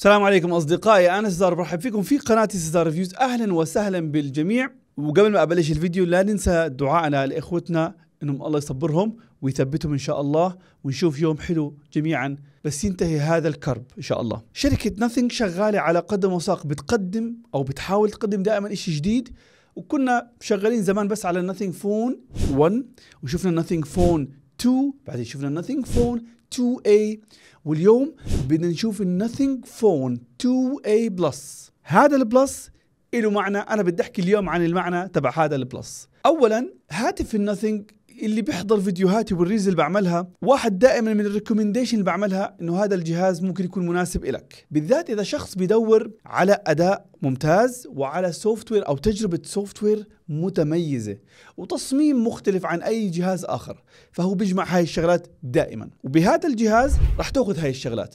السلام عليكم اصدقائي انا سزار برحب فيكم في قناه سزار ريفيوز اهلا وسهلا بالجميع وقبل ما ابلش الفيديو لا ننسى دعائنا لاخوتنا انهم الله يصبرهم ويثبتهم ان شاء الله ونشوف يوم حلو جميعا بس ينتهي هذا الكرب ان شاء الله. شركه ناثينج شغاله على قدم وساق بتقدم او بتحاول تقدم دائما شيء جديد وكنا شغالين زمان بس على ناثينج فون 1 وشفنا ناثينج فون 2 بعدين شفنا nothing phone 2a واليوم بدنا نشوف nothing phone 2a بلس هذا البلس له معنى انا بدي احكي اليوم عن المعنى تبع هذا البلس اولا هاتف النثينج اللي بيحضر فيديوهاتي والريلز اللي بعملها واحد دائما من الريكومنديشن اللي بعملها انه هذا الجهاز ممكن يكون مناسب لك بالذات اذا شخص بيدور على اداء ممتاز وعلى سوفت وير او تجربه سوفت وير متميزه وتصميم مختلف عن اي جهاز اخر فهو بيجمع هاي الشغلات دائما وبهذا الجهاز راح تاخذ هاي الشغلات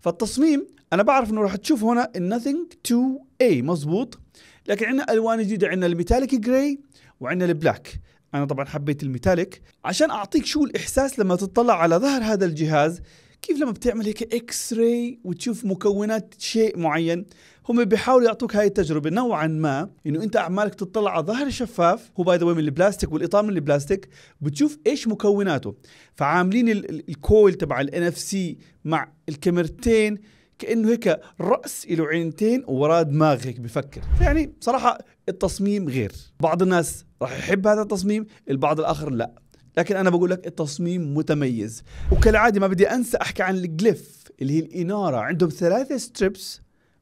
فالتصميم انا بعرف انه راح تشوف هنا النثينج 2 اي مزبوط لكن عندنا الوان جديده عندنا الميتاليك جراي وعندنا البلاك انا طبعا حبيت الميتاليك عشان اعطيك شو الاحساس لما تطلع على ظهر هذا الجهاز كيف لما بتعمل هيك اكس راي وتشوف مكونات شيء معين هم بيحاولوا يعطوك هاي التجربه نوعا ما انه انت عمالك تطلع على ظهر شفاف هو باي ذا من البلاستيك والاطار من البلاستيك بتشوف ايش مكوناته فعاملين الكويل تبع الان اف سي مع الكاميرتين كانه هيك راس له عينتين ووراه دماغ هيك بفكر يعني بصراحه التصميم غير بعض الناس راح يحب هذا التصميم البعض الاخر لا لكن انا بقول لك التصميم متميز وكالعاده ما بدي انسى احكي عن الجليف اللي هي الاناره عندهم ثلاثه ستريبس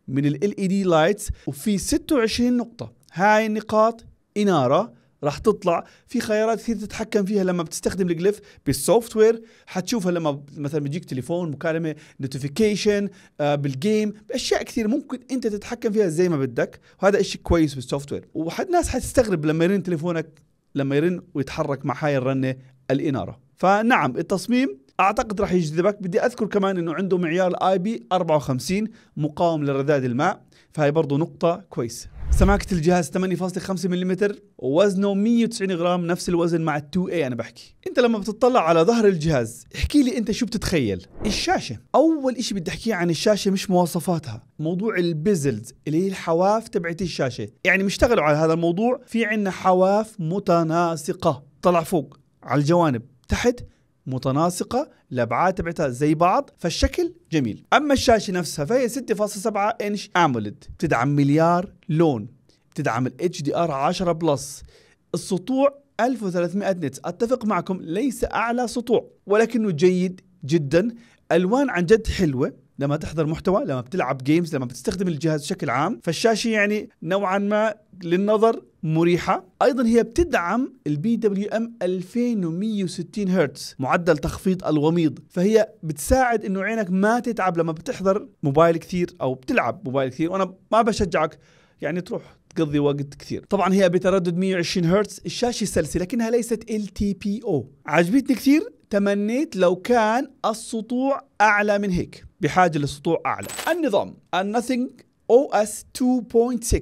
من ال LED لايتس وفي 26 نقطه هاي النقاط اناره راح تطلع في خيارات كثير تتحكم فيها لما بتستخدم الجليف بالسوفت وير حتشوفها لما مثلا بيجيك تليفون مكالمه نوتيفيكيشن آه بالجيم باشياء كثير ممكن انت تتحكم فيها زي ما بدك وهذا شيء كويس بالسوفت وير وحد ناس حتستغرب لما يرن تليفونك لما يرن ويتحرك مع هاي الرنه الاناره فنعم التصميم اعتقد راح يجذبك بدي اذكر كمان انه عنده معيار الاي بي 54 مقاوم لرذاذ الماء فهي برضه نقطه كويسه سماكة الجهاز 8.5 ملم ووزنه 190 غرام نفس الوزن مع ال 2A إيه أنا بحكي أنت لما بتطلع على ظهر الجهاز احكي لي أنت شو بتتخيل الشاشة أول إشي بدي أحكيه عن الشاشة مش مواصفاتها موضوع البيزلز اللي هي الحواف تبعت الشاشة يعني مشتغلوا على هذا الموضوع في عندنا حواف متناسقة طلع فوق على الجوانب تحت متناسقة الأبعاد تبعتها زي بعض فالشكل جميل أما الشاشة نفسها فهي 6.7 إنش أمولد تدعم مليار لون تدعم ال HDR 10 بلس السطوع 1300 نت أتفق معكم ليس أعلى سطوع ولكنه جيد جدا ألوان عن جد حلوة لما تحضر محتوى لما بتلعب جيمز لما بتستخدم الجهاز بشكل عام فالشاشه يعني نوعا ما للنظر مريحة أيضا هي بتدعم البي دبليو ام 2160 هرتز معدل تخفيض الوميض فهي بتساعد انه عينك ما تتعب لما بتحضر موبايل كثير او بتلعب موبايل كثير وانا ما بشجعك يعني تروح تقضي وقت كثير طبعا هي بتردد 120 هرتز الشاشة سلسة لكنها ليست LTPO عجبتني كثير تمنيت لو كان السطوع أعلى من هيك بحاجة لسطوع أعلى النظام النثينج او اس 2.6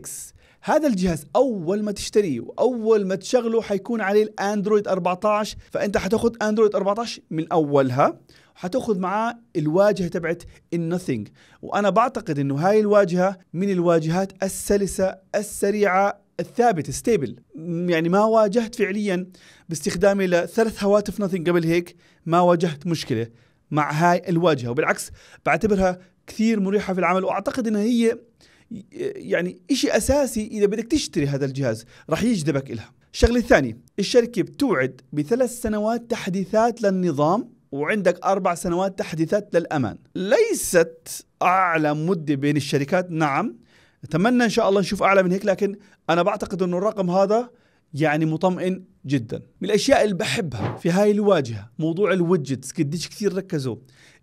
هذا الجهاز اول ما تشتريه واول ما تشغله حيكون عليه الاندرويد 14 فانت حتاخذ اندرويد 14 من اولها حتاخذ معاه الواجهه تبعت النثينج وانا بعتقد انه هاي الواجهه من الواجهات السلسه السريعه الثابت ستيبل يعني ما واجهت فعليا باستخدامي لثلاث هواتف نثينج قبل هيك ما واجهت مشكله مع هاي الواجهه وبالعكس بعتبرها كثير مريحه في العمل واعتقد انها هي يعني شيء اساسي اذا بدك تشتري هذا الجهاز راح يجذبك لها الشغله الثانيه الشركه بتوعد بثلاث سنوات تحديثات للنظام وعندك اربع سنوات تحديثات للامان ليست اعلى مده بين الشركات نعم اتمنى ان شاء الله نشوف اعلى من هيك لكن انا بعتقد انه الرقم هذا يعني مطمئن جدا من الاشياء اللي بحبها في هاي الواجهه موضوع الوجت قديش كثير ركزوا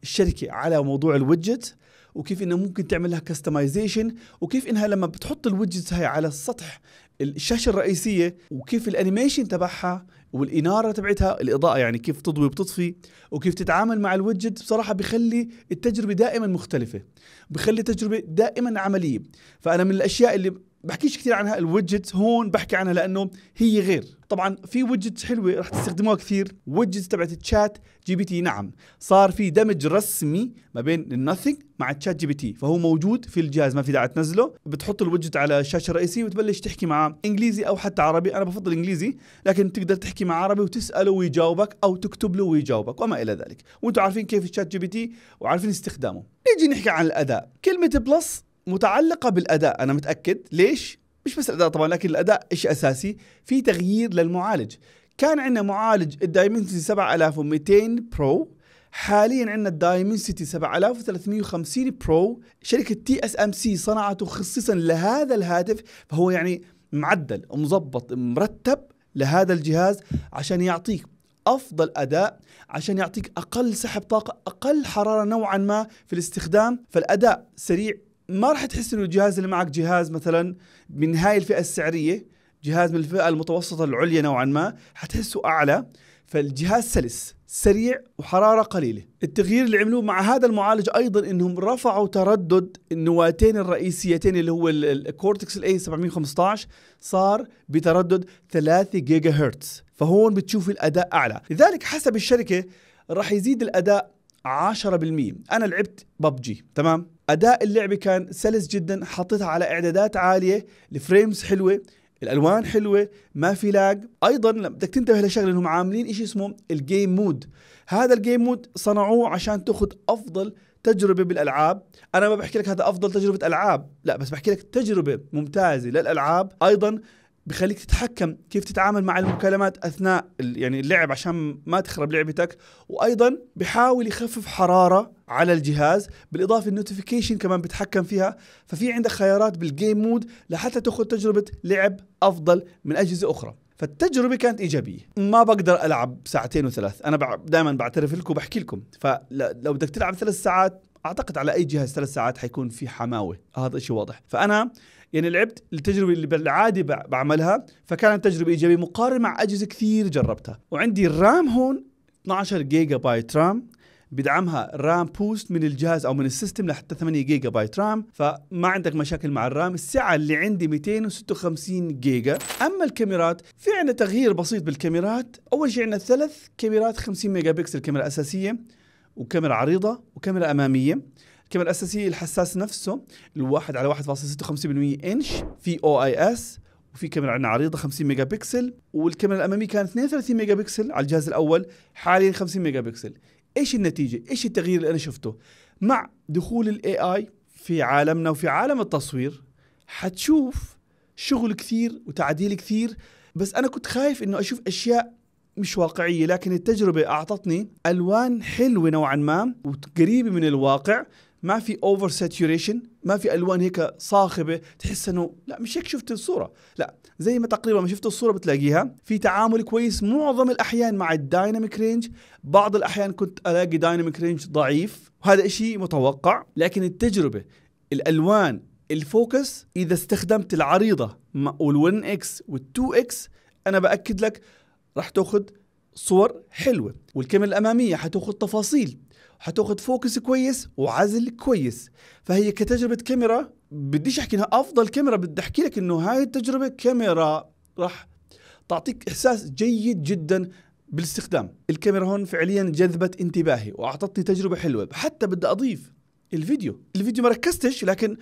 الشركه على موضوع الوجت وكيف انه ممكن تعمل لها كستمايزيشن وكيف انها لما بتحط الوجت هاي على السطح الشاشه الرئيسيه وكيف الانيميشن تبعها والاناره تبعتها الاضاءه يعني كيف تضوي وبتطفي وكيف تتعامل مع الوجت بصراحه بخلي التجربه دائما مختلفه بخلي التجربه دائما عمليه فانا من الاشياء اللي بحكيش كثير عنها الويدجتس هون بحكي عنها لانه هي غير طبعا في ويدجتس حلوه رح تستخدموها كثير ويدجتس تبعت الشات جي بي تي نعم صار في دمج رسمي ما بين النثينج مع الشات جي بي تي فهو موجود في الجهاز ما في داعي تنزله بتحط الويدجت على الشاشه الرئيسيه وتبلش تحكي معاه انجليزي او حتى عربي انا بفضل انجليزي لكن تقدر تحكي مع عربي وتساله ويجاوبك او تكتب له ويجاوبك وما الى ذلك وانتم عارفين كيف الشات جي بي تي وعارفين استخدامه نيجي نحكي عن الاداء كلمه بلس متعلقه بالاداء انا متاكد ليش مش بس الاداء طبعا لكن الاداء شيء اساسي في تغيير للمعالج كان عندنا معالج الدايمنسيتي 7200 برو حاليا عندنا الدايمنسيتي 7350 برو شركه تي اس ام سي صنعته خصيصا لهذا الهاتف فهو يعني معدل مظبط مرتب لهذا الجهاز عشان يعطيك افضل اداء عشان يعطيك اقل سحب طاقه اقل حراره نوعا ما في الاستخدام فالاداء سريع ما راح تحس انه الجهاز اللي معك جهاز مثلا من هاي الفئه السعريه جهاز من الفئه المتوسطه العليا نوعا ما حتحسه اعلى فالجهاز سلس سريع وحراره قليله التغيير اللي عملوه مع هذا المعالج ايضا انهم رفعوا تردد النواتين الرئيسيتين اللي هو الكورتكس الاي 715 صار بتردد 3 جيجا هرتز فهون بتشوف الاداء اعلى لذلك حسب الشركه راح يزيد الاداء 10% انا لعبت ببجي تمام اداء اللعبه كان سلس جدا حطيتها على اعدادات عاليه الفريمز حلوه الالوان حلوه ما في لاج ايضا بدك تنتبه لشغله انهم عاملين شيء اسمه الجيم مود هذا الجيم مود صنعوه عشان تاخذ افضل تجربه بالالعاب انا ما بحكي لك هذا افضل تجربه العاب لا بس بحكي لك تجربه ممتازه للالعاب ايضا بخليك تتحكم كيف تتعامل مع المكالمات اثناء يعني اللعب عشان ما تخرب لعبتك وايضا بحاول يخفف حراره على الجهاز بالاضافه النوتيفيكيشن كمان بتحكم فيها ففي عندك خيارات بالجيم مود لحتى تاخذ تجربه لعب افضل من اجهزه اخرى فالتجربة كانت إيجابية ما بقدر ألعب ساعتين وثلاث أنا دائما بعترف لكم وبحكي لكم فلو بدك تلعب ثلاث ساعات أعتقد على أي جهاز ثلاث ساعات حيكون في حماوة هذا شيء واضح فأنا يعني لعبت التجربه اللي بالعادي بعملها فكانت تجربه ايجابيه مقارنه مع اجهزه كثير جربتها وعندي الرام هون 12 جيجا بايت رام بدعمها رام بوست من الجهاز او من السيستم لحتى 8 جيجا بايت رام فما عندك مشاكل مع الرام السعه اللي عندي 256 جيجا اما الكاميرات في عندنا تغيير بسيط بالكاميرات اول شيء عندنا ثلاث كاميرات 50 ميجا بكسل كاميرا اساسيه وكاميرا عريضه وكاميرا اماميه الكاميرا الاساسيه الحساس نفسه الواحد على 1.56 انش في او اي اس وفي كاميرا عندنا عريضه 50 ميجا بكسل والكاميرا الاماميه كانت 32 ميجا بكسل على الجهاز الاول حاليا 50 ميجا بكسل ايش النتيجه ايش التغيير اللي انا شفته مع دخول الاي اي في عالمنا وفي عالم التصوير حتشوف شغل كثير وتعديل كثير بس انا كنت خايف انه اشوف اشياء مش واقعيه لكن التجربه اعطتني الوان حلوه نوعا ما وقريبه من الواقع ما في اوفر ساتوريشن ما في الوان هيك صاخبه تحس انه لا مش هيك شفت الصوره لا زي ما تقريبا ما شفت الصوره بتلاقيها في تعامل كويس معظم الاحيان مع الدايناميك رينج بعض الاحيان كنت الاقي دايناميك رينج ضعيف وهذا شيء متوقع لكن التجربه الالوان الفوكس اذا استخدمت العريضه والون اكس وال2 اكس انا باكد لك راح تاخذ صور حلوه والكاميرا الاماميه حتاخذ تفاصيل حتاخذ فوكس كويس وعزل كويس فهي كتجربه كاميرا بديش احكي انها افضل كاميرا بدي احكي لك انه هاي التجربه كاميرا راح تعطيك احساس جيد جدا بالاستخدام الكاميرا هون فعليا جذبت انتباهي واعطتني تجربه حلوه حتى بدي اضيف الفيديو الفيديو ما ركزتش لكن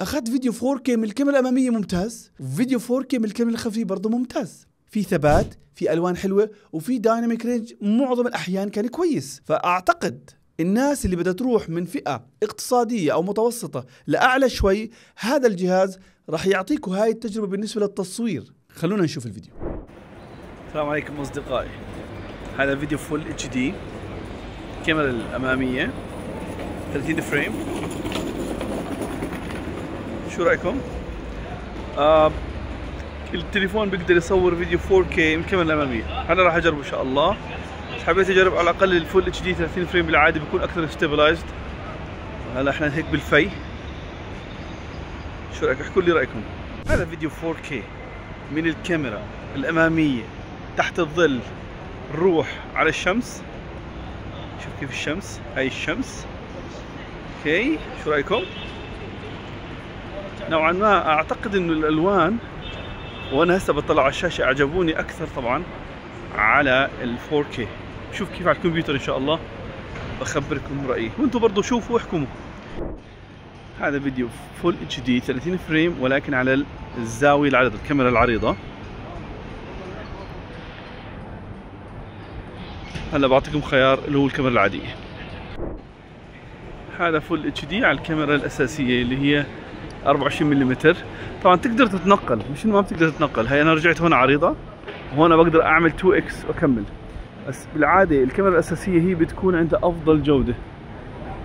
اخذت فيديو 4K من الكاميرا الاماميه ممتاز وفيديو 4K من الكاميرا الخلفيه برضه ممتاز في ثبات في الوان حلوه وفي دايناميك رينج معظم الاحيان كان كويس فاعتقد الناس اللي بدها تروح من فئه اقتصاديه او متوسطه لاعلى شوي هذا الجهاز راح يعطيكم هاي التجربه بالنسبه للتصوير خلونا نشوف الفيديو السلام عليكم اصدقائي هذا فيديو فول اتش دي الكاميرا الاماميه 30 فريم شو رايكم آه التليفون بيقدر يصور فيديو 4K من الكاميرا الاماميه انا راح اجربه ان شاء الله حبيت اجرب على الاقل الفول اتش دي 30 فريم بالعاده بيكون اكثر ستابلايزد هلا احنا هيك بالفي شو رايك احكوا لي رايكم هذا فيديو 4K من الكاميرا الاماميه تحت الظل نروح على الشمس شوف كيف الشمس هاي الشمس اوكي شو رايكم نوعا ما اعتقد انه الالوان وانا هسه بطلع على الشاشه اعجبوني اكثر طبعا على ال 4K شوف كيف على الكمبيوتر ان شاء الله بخبركم رايي وانتم برضه شوفوا واحكموا هذا فيديو فول اتش دي 30 فريم ولكن على الزاويه العريضه الكاميرا العريضه هلا بعطيكم خيار اللي هو الكاميرا العاديه هذا فول اتش دي على الكاميرا الاساسيه اللي هي 24 ملم طبعا تقدر تتنقل مش ما بتقدر تتنقل هي انا رجعت هون عريضه وهون بقدر اعمل 2 اكس واكمل بس بالعاده الكاميرا الاساسيه هي بتكون عندها افضل جوده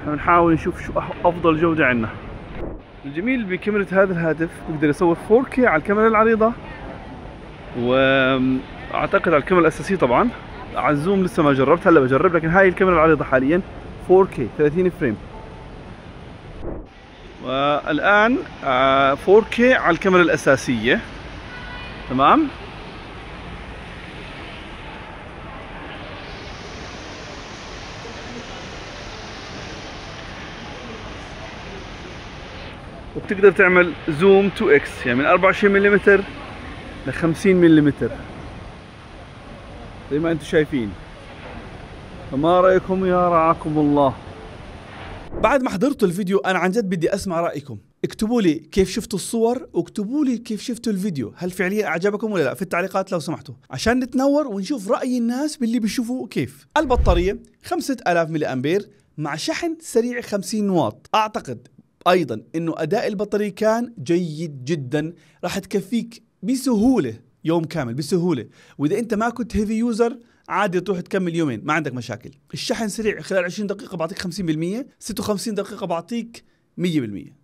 احنا بنحاول نشوف شو افضل جوده عندنا الجميل بكاميرا هذا الهاتف بقدر يصور 4K على الكاميرا العريضه واعتقد على الكاميرا الاساسيه طبعا على الزوم لسه ما جربت هلا بجرب لكن هاي الكاميرا العريضه حاليا 4K 30 فريم والآن 4K آه، على الكاميرا الأساسية تمام وبتقدر تعمل زوم 2x يعني من 24 ملم ل 50 ملم زي ما انتم شايفين فما رايكم يا رعاكم الله بعد ما حضرتوا الفيديو انا عن جد بدي اسمع رايكم اكتبوا لي كيف شفتوا الصور واكتبوا لي كيف شفتوا الفيديو هل فعليا اعجبكم ولا لا في التعليقات لو سمحتوا عشان نتنور ونشوف راي الناس باللي بيشوفوا كيف البطاريه 5000 ملي امبير مع شحن سريع 50 واط اعتقد ايضا انه اداء البطاريه كان جيد جدا راح تكفيك بسهوله يوم كامل بسهوله واذا انت ما كنت هيفي يوزر عادي تروح تكمل يومين ما عندك مشاكل الشحن سريع خلال 20 دقيقه بعطيك 50% 56 دقيقه بعطيك 100%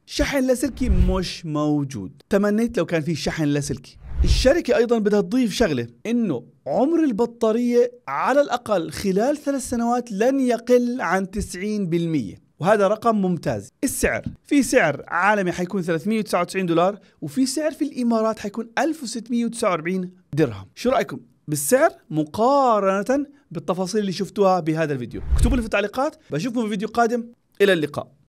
شحن لاسلكي مش موجود تمنيت لو كان في شحن لاسلكي الشركة أيضا بدها تضيف شغلة إنه عمر البطارية على الأقل خلال ثلاث سنوات لن يقل عن 90% وهذا رقم ممتاز السعر في سعر عالمي حيكون 399 دولار وفي سعر في الإمارات حيكون 1649 درهم شو رأيكم بالسعر مقارنة بالتفاصيل اللي شفتوها بهذا الفيديو اكتبوا لي في التعليقات بشوفكم في فيديو قادم إلى اللقاء